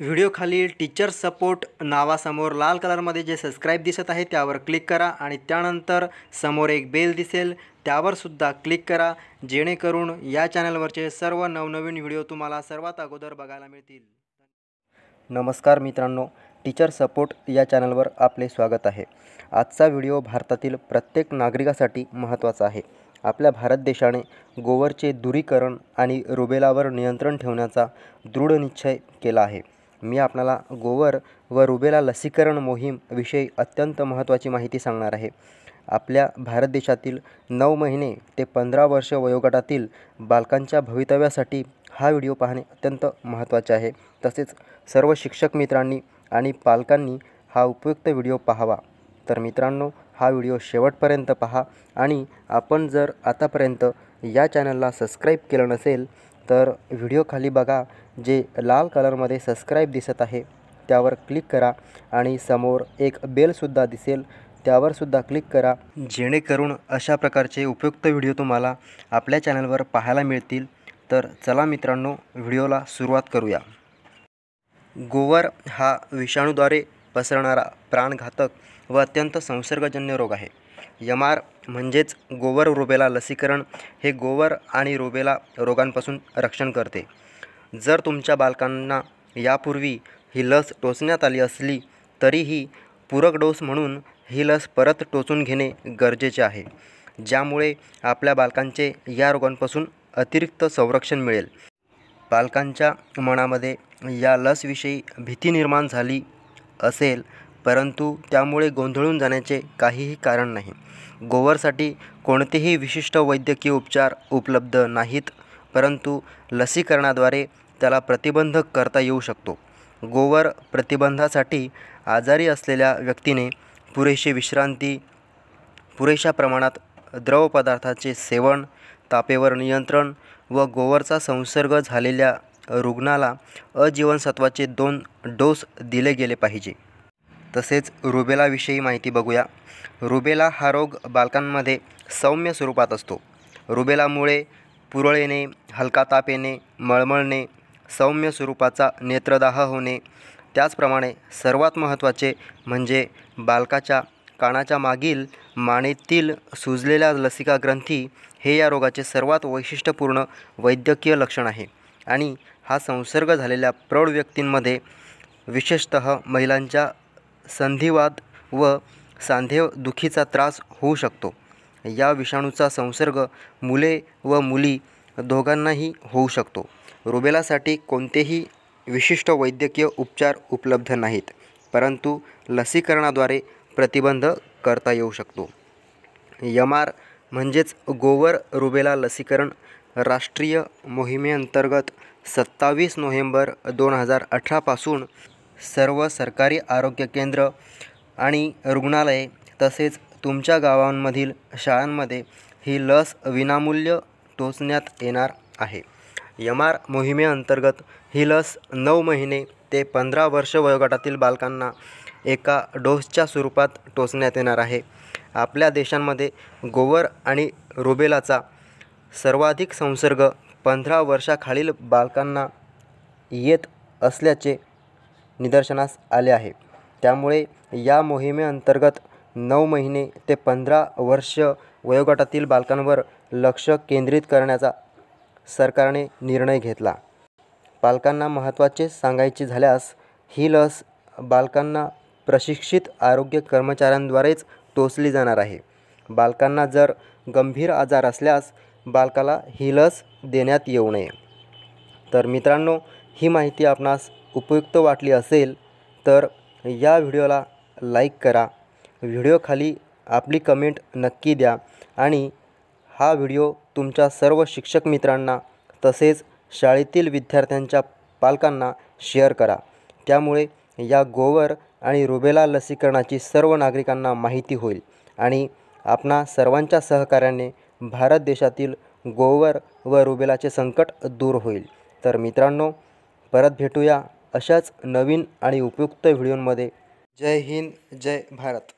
व्हिडिओखालील teacher support नावासमोर लाल कलरमध्ये जे सबस्क्राईब दिसत आहे त्यावर क्लिक करा आणि त्यानंतर समोर एक बेल दिसेल त्यावरसुद्धा क्लिक करा जेणेकरून या चॅनलवरचे सर्व नवनवीन व्हिडिओ तुम्हाला सर्वात अगोदर बघायला मिळतील नमस्कार मित्रांनो टीचर सपोर्ट या चॅनलवर आपले स्वागत आहे आजचा व्हिडिओ भारतातील प्रत्येक नागरिकासाठी महत्त्वाचा आहे आपल्या भारत देशाने गोवरचे दुरीकरण आणि रुबेलावर नियंत्रण ठेवण्याचा दृढ निश्चय केला आहे मी आपल्याला गोवर व रुबेला लसीकरण मोहीमविषयी अत्यंत महत्त्वाची माहिती सांगणार आहे आपल्या भारत देशातील नऊ महिने ते पंधरा वर्ष वयोगटातील बालकांच्या भवितव्यासाठी हा व्हिडिओ पाहणे अत्यंत महत्त्वाचे आहे तसेच सर्व शिक्षक मित्रांनी आणि पालकांनी हा उपयुक्त व्हिडिओ पाहावा तर मित्रांनो हा व्हिडिओ शेवटपर्यंत पहा आणि आपण जर आतापर्यंत या चॅनलला सबस्क्राईब केलं नसेल तर व्हिडिओ खाली बघा जे लाल कलरमध्ये सबस्क्राईब दिसत आहे त्यावर क्लिक करा आणि समोर एक बेलसुद्धा दिसेल त्यावरसुद्धा क्लिक करा जेणेकरून अशा प्रकारचे उपयुक्त व्हिडिओ तुम्हाला आपल्या चॅनलवर पाहायला मिळतील तर चला मित्रांनो व्हिडिओला सुरुवात करूया गोवर हा विषाणूद्वारे पसरणारा प्राणघातक व अत्यंत संसर्गजन्य रोग आहे यमार म्हणजेच गोवर रुबेला लसीकरण हे गोवर आणि रुबेला रोगांपासून रक्षण करते जर तुमच्या बालकांना यापूर्वी ही लस टोचण्यात आली असली तरीही पूरक डोस म्हणून ही लस परत टोचून घेणे गरजेचे आहे ज्यामुळे आपल्या बालकांचे या रोगांपासून अतिरिक्त संरक्षण मिळेल बालकांच्या मनामध्ये या लसविषयी भीती निर्माण झाली असेल परंतु त्यामुळे गोंधळून जाण्याचे काहीही कारण नाही गोवरसाठी कोणतेही विशिष्ट वैद्यकीय उपचार उपलब्ध नाहीत परंतु लसीकरणाद्वारे त्याला प्रतिबंध करता येऊ शकतो गोवर प्रतिबंधासाठी आजारी असलेल्या व्यक्तीने पुरेशी विश्रांती पुरेशा प्रमाणात द्रव सेवन तापेवर नियंत्रण व गोवरचा संसर्ग झालेल्या रुग्णाला अजीवनसत्वाचे दोन डोस दिले गेले पाहिजे तसेच रुबेलाविषयी माहिती बघूया रुबेला हा रोग बालकांमध्ये सौम्य स्वरूपात असतो रुबेलामुळे पुरळ येणे हलका ताप येणे मळमळणे सौम्य स्वरूपाचा नेत्रदाह होणे त्याचप्रमाणे सर्वात महत्त्वाचे म्हणजे बालकाच्या कानाच्या मागील मानेतील सुजलेल्या लसिका ग्रंथी हे या रोगाचे सर्वात वैशिष्ट्यपूर्ण वैद्यकीय लक्षण आहे आणि हा संसर्ग झालेल्या प्रौढ व्यक्तींमध्ये विशेषत महिलांच्या संधिवाद व दुखीचा त्रास होऊ शकतो या विषाणूचा संसर्ग मुले व मुली दोघांनाही होऊ शकतो रुबेलासाठी कोणतेही विशिष्ट वैद्यकीय उपचार उपलब्ध नाहीत परंतु लसीकरणाद्वारे प्रतिबंध करता येऊ शकतो यम आर म्हणजेच गोवर रुबेला लसीकरण राष्ट्रीय मोहिमेअंतर्गत सत्तावीस नोव्हेंबर दोन हजार अठरापासून सर्व सरकारी आरोग्य केंद्र आणि रुग्णालये तसेच तुमच्या गावांमधील शाळांमध्ये ही लस विनामूल्य टोचण्यात येणार आहे यम आर मोहिमेअंतर्गत ही लस नऊ महिने ते पंधरा वर्ष वयोगटातील बालकांना एका डोसच्या स्वरूपात टोचण्यात येणार आहे आपल्या देशांमध्ये गोवर आणि रुबेलाचा सर्वाधिक संसर्ग पंधरा वर्षाखालील बालकांना येत असल्याचे निदर्शनास आले आहे त्यामुळे या मोहिमेअंतर्गत नऊ महिने ते पंधरा वर्ष वयोगटातील बालकांवर लक्ष केंद्रित करण्याचा सरकारने निर्णय घेतला पालकांना महत्त्वाचे सांगायचे झाल्यास ही लस बालकांना प्रशिक्षित आरोग्य कर्मचाऱ्यांद्वारेच टोचली जाणार आहे बालकांना जर गंभीर आजार असल्यास बालकाला ही लस देण्यात येऊ नये तर मित्रांनो ही माहिती आपणास उपयुक्त वाटली असेल तर या व्हिडिओला लाईक करा व्हिडिओखाली आपली कमेंट नक्की द्या आणि हा व्हिडिओ तुमच्या सर्व शिक्षक मित्रांना तसेच शाळेतील विद्यार्थ्यांच्या पालकांना शेअर करा त्यामुळे या गोवर आणि रुबेला लसीकरणाची सर्व नागरिकांना माहिती होईल आणि आपणा सर्वांच्या सहकार्याने भारत देशातील गोवर व रुबेलाचे संकट दूर होईल तर मित्रांनो परत भेटूया अशाच नवीन आणि उपयुक्त व्हिडिओंमध्ये जय हिंद जय भारत